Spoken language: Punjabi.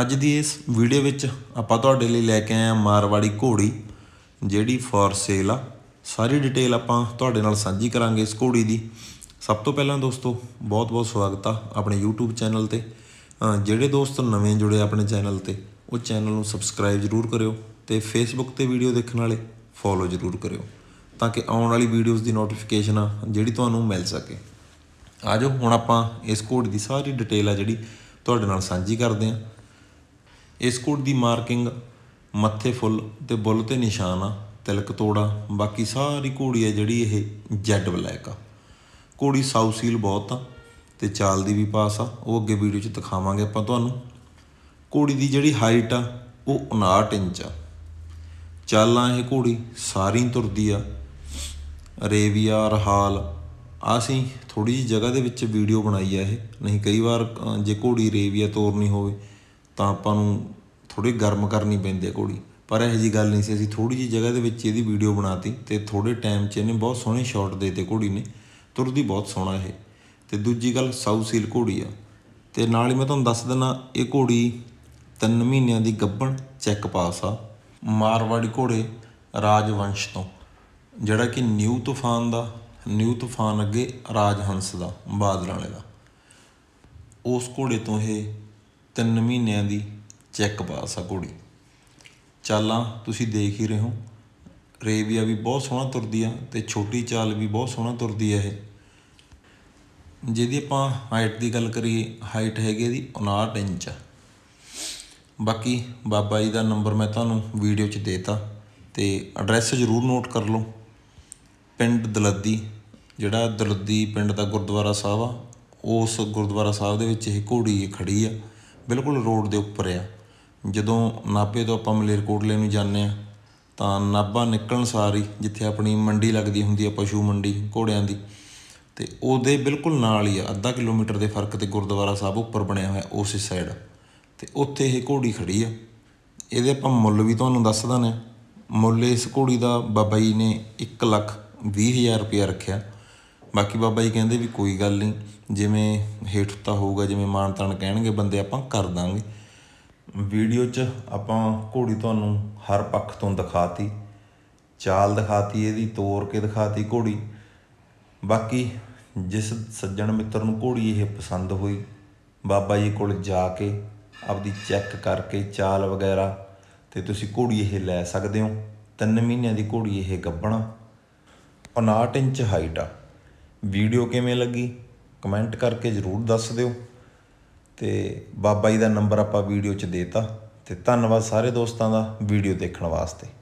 ਅੱਜ ਦੀ ਇਸ ਵੀਡੀਓ ਵਿੱਚ ਆਪਾਂ ਤੁਹਾਡੇ ਲਈ ਲੈ ਕੇ ਆਏ ਆ ਮਾਰਵਾੜੀ ਘੋੜੀ ਜਿਹੜੀ ਫॉर ਸੇਲ ਆ ਸਾਰੀ ਡਿਟੇਲ ਆਪਾਂ ਤੁਹਾਡੇ ਨਾਲ ਸਾਂਝੀ ਕਰਾਂਗੇ ਇਸ ਘੋੜੀ ਦੀ ਸਭ ਤੋਂ ਪਹਿਲਾਂ ਦੋਸਤੋ ਬਹੁਤ-ਬਹੁਤ ਸਵਾਗਤ ਆ ਆਪਣੇ YouTube ਚੈਨਲ ਤੇ ਜਿਹੜੇ ਦੋਸਤ ਨਵੇਂ ਜੁੜੇ ਆਪਣੇ ਚੈਨਲ ਤੇ ਉਹ ਚੈਨਲ ਨੂੰ ਸਬਸਕ੍ਰਾਈਬ ਜ਼ਰੂਰ ਕਰਿਓ ਤੇ Facebook ਤੇ ਵੀਡੀਓ ਦੇਖਣ ਵਾਲੇ ਫੋਲੋ ਜ਼ਰੂਰ ਕਰਿਓ ਤਾਂ ਕਿ ਆਉਣ ਵਾਲੀ ਵੀਡੀਓਜ਼ ਦੀ ਨੋਟੀਫਿਕੇਸ਼ਨ ਆ ਜਿਹੜੀ ਤੁਹਾਨੂੰ ਮਿਲ ਸਕੇ ਆਜੋ ਹੁਣ ਆਪਾਂ ਇਸ ਘੋੜੀ ਦੀ ਸਾਰੀ ਡਿਟੇਲ ਆ ਜਿਹੜੀ ਤੁਹਾਡੇ ਨਾਲ ਸਾਂਝੀ ਕਰਦੇ ਆ ਇਸ ਕੋਟ ਦੀ ਮਾਰਕਿੰਗ ਮੱਥੇ ਫੁੱਲ ਤੇ ਬੁੱਲ ਤੇ ਨਿਸ਼ਾਨ ਆ ਤਿਲਕ ਤੋੜਾ ਬਾਕੀ ਸਾਰੀ ਘੋੜੀ ਆ ਜਿਹੜੀ ਇਹ ਜੈਡ ਬਲੈਕ ਆ ਘੋੜੀ ਸਾਊ ਸੀਲ ਬਹੁਤ ਆ ਤੇ ਚਾਲ ਦੀ ਵੀ ਪਾਸ ਆ ਉਹ ਅੱਗੇ ਵੀਡੀਓ 'ਚ ਦਿਖਾਵਾਂਗੇ ਆਪਾਂ ਤੁਹਾਨੂੰ ਘੋੜੀ ਦੀ ਜਿਹੜੀ ਹਾਈਟ ਆ ਉਹ 59 ਇੰਚ ਆ ਚਾਲਾਂ ਇਹ ਘੋੜੀ ਸਾਰੀ ਤੁਰਦੀ ਆ ਅਰੇਬੀਆ ਰਹਾਲ ਅਸੀਂ ਥੋੜੀ ਜਿਹੀ ਜਗ੍ਹਾ ਦੇ ਵਿੱਚ ਵੀਡੀਓ ਬਣਾਈ ਆ ਇਹ ਨਹੀਂ ਕਈ ਵਾਰ ਜੇ ਘੋੜੀ ਰੇਵੀਆ ਤੋਰਨੀ ਹੋਵੇ ਤਾਂ ਆਪਾਂ ਨੂੰ ਥੋੜੀ ਗਰਮ ਕਰਨੀ ਪੈਂਦੀ ਹੈ ਕੋੜੀ ਪਰ ਇਹ ਜੀ ਗੱਲ ਨਹੀਂ ਸੀ ਅਸੀਂ ਥੋੜੀ ਜੀ ਜਗ੍ਹਾ ਦੇ ਵਿੱਚ ਇਹਦੀ ਵੀਡੀਓ ਬਣਾਤੀ ਤੇ ਥੋੜੇ ਟਾਈਮ 'ਚ ਇਹਨੇ ਬਹੁਤ ਸੋਹਣੇ ਸ਼ਾਟ ਦੇਤੇ ਕੋੜੀ ਨੇ ਤੁਰਦੀ ਬਹੁਤ ਸੋਹਣਾ ਇਹ ਤੇ ਦੂਜੀ ਗੱਲ ਸਾਊ ਸੀਲ ਘੋੜੀ ਆ ਤੇ ਨਾਲ ਹੀ ਮੈਂ ਤੁਹਾਨੂੰ ਦੱਸ ਦਿੰਨਾ ਇਹ ਘੋੜੀ 3 ਮਹੀਨਿਆਂ ਦੀ ਗੱਭਣ ਚੈੱਕ ਪਾਸ ਆ ਮਾਰਵਾੜੀ ਘੋੜੇ ਰਾਜਵੰਸ਼ ਤੋਂ ਜਿਹੜਾ ਕਿ ਨਿਊ ਤੂਫਾਨ ਦਾ ਨਿਊ ਤੂਫਾਨ ਅੱਗੇ ਰਾਜਹੰਸ ਦਾ ਬਾਦਲਾਂ ਵਾਲੇ ਦਾ ਉਸ ਘੋੜੇ ਤੋਂ ਇਹ 3 ਮਹੀਨਿਆਂ ਦੀ ਚੈੱਕ ਪਾ ਆ ਘੋੜੀ ਚਾਲਾਂ ਤੁਸੀਂ ਦੇਖ ਹੀ ਰਹੇ ਹੋ ਰੇਵੀਆ ਵੀ ਬਹੁਤ ਸੋਹਣਾ ਤੁਰਦੀ ਆ ਤੇ ਛੋਟੀ ਚਾਲ ਵੀ ਬਹੁਤ ਸੋਹਣਾ ਤੁਰਦੀ ਆ ਇਹ ਜਿਹਦੀ ਆਪਾਂ ਹਾਈਟ ਦੀ ਗੱਲ ਕਰੀਏ ਹਾਈਟ ਹੈਗੀ ਇਹਦੀ 59 ਇੰਚ ਆ ਬਾਕੀ ਬਾਬਾ ਜੀ ਦਾ ਨੰਬਰ ਮੈਂ ਤੁਹਾਨੂੰ ਵੀਡੀਓ 'ਚ ਦੇਤਾ ਤੇ ਐਡਰੈਸ ਜ਼ਰੂਰ ਨੋਟ ਕਰ ਲਓ ਪਿੰਡ ਦਲੱਦੀ ਜਿਹੜਾ ਦਲੱਦੀ ਪਿੰਡ ਦਾ ਗੁਰਦੁਆਰਾ ਸਾਹਿਬ ਆ ਉਸ ਗੁਰਦੁਆਰਾ ਸਾਹਿਬ ਦੇ ਵਿੱਚ ਇਹ ਘੋੜੀ ਖੜੀ ਆ ਬਿਲਕੁਲ ਰੋਡ ਦੇ ਉੱਪਰ ਆ ਜਦੋਂ ਨਾਭੇ ਤੋਂ ਆਪਾਂ ਮਲੇਰਕੋਟਲੇ ਨੂੰ ਜਾਂਦੇ ਆ ਤਾਂ ਨਾਭਾ ਨਿਕਲਣ ਸਾਰੀ ਜਿੱਥੇ ਆਪਣੀ ਮੰਡੀ ਲੱਗਦੀ ਹੁੰਦੀ ਆ ਪਸ਼ੂ ਮੰਡੀ ਘੋੜਿਆਂ ਦੀ ਤੇ ਉਹਦੇ ਬਿਲਕੁਲ ਨਾਲ ਹੀ ਆ ਅੱਧਾ ਕਿਲੋਮੀਟਰ ਦੇ ਫਰਕ 'ਤੇ ਗੁਰਦੁਆਰਾ ਸਾਹਿਬ ਉੱਪਰ ਬਣਿਆ ਹੋਇਆ ਉਸੇ ਸਾਈਡ ਤੇ ਉੱਥੇ ਇਹ ਘੋੜੀ ਖੜੀ ਆ ਇਹਦੇ ਆਪਾਂ ਮੁੱਲ ਵੀ ਤੁਹਾਨੂੰ ਦੱਸ ਦਾਂਗੇ ਨੇ ਮੁੱਲ ਇਸ ਘੋੜੀ ਦਾ ਬਾਬਾ ਜੀ ਨੇ 1 ਲੱਖ 20 ਹਜ਼ਾਰ ਰੱਖਿਆ ਬਾਕੀ ਬਾਬਾ ਜੀ ਕਹਿੰਦੇ ਵੀ ਕੋਈ ਗੱਲ ਨਹੀਂ ਜਿਵੇਂ ਹੇਠ ਤਾਂ ਹੋਊਗਾ ਜਿਵੇਂ ਮਾਨ ਕਹਿਣਗੇ ਬੰਦੇ ਆਪਾਂ ਕਰ ਦਾਂਗੇ ਵੀਡੀਓ 'ਚ ਆਪਾਂ ਘੋੜੀ ਤੁਹਾਨੂੰ ਹਰ ਪੱਖ ਤੋਂ ਦਿਖਾਤੀ ਚਾਲ ਦਿਖਾਤੀ ਇਹਦੀ ਤੋਰ ਕੇ ਦਿਖਾਤੀ ਘੋੜੀ ਬਾਕੀ ਜਿਸ ਸੱਜਣ ਮਿੱਤਰ ਨੂੰ ਘੋੜੀ ਇਹ ਪਸੰਦ ਹੋਈ ਬਾਬਾ ਜੀ ਕੋਲ ਜਾ ਕੇ ਆਪਦੀ ਚੈੱਕ ਕਰਕੇ ਚਾਲ ਵਗੈਰਾ ਤੇ ਤੁਸੀਂ ਘੋੜੀ ਇਹ ਲੈ ਸਕਦੇ ਹੋ 3 ਮਹੀਨਿਆਂ ਦੀ ਘੋੜੀ ਇਹ ਗੱਬਣਾ 59 ਇੰਚ ਹਾਈਟ ਆ ਵੀਡੀਓ ਕਿਵੇਂ ਲੱਗੀ ਕਮੈਂਟ ਕਰਕੇ ਜ਼ਰੂਰ ਦੱਸ ਦਿਓ ਤੇ ਬਾਬਾ ਜੀ ਦਾ ਨੰਬਰ ਆਪਾਂ ਵੀਡੀਓ 'ਚ ਦੇਤਾ ਤੇ ਧੰਨਵਾਦ ਸਾਰੇ ਦੋਸਤਾਂ ਦਾ ਵੀਡੀਓ ਦੇਖਣ ਵਾਸਤੇ